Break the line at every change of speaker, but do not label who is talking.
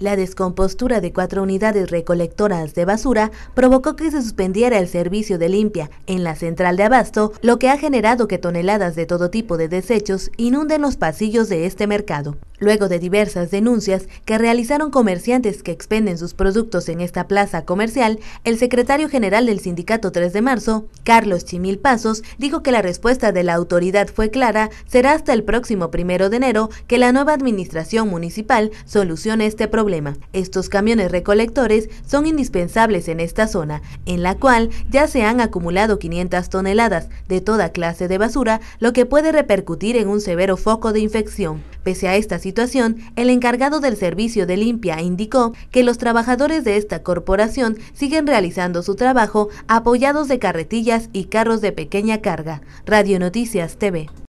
La descompostura de cuatro unidades recolectoras de basura provocó que se suspendiera el servicio de limpia en la central de abasto, lo que ha generado que toneladas de todo tipo de desechos inunden los pasillos de este mercado. Luego de diversas denuncias que realizaron comerciantes que expenden sus productos en esta plaza comercial, el secretario general del sindicato 3 de marzo, Carlos Chimil Pasos, dijo que la respuesta de la autoridad fue clara, será hasta el próximo primero de enero que la nueva administración municipal solucione este problema. Estos camiones recolectores son indispensables en esta zona, en la cual ya se han acumulado 500 toneladas de toda clase de basura, lo que puede repercutir en un severo foco de infección. Pese a esta situación, el encargado del servicio de limpia indicó que los trabajadores de esta corporación siguen realizando su trabajo apoyados de carretillas y carros de pequeña carga. Radio Noticias TV.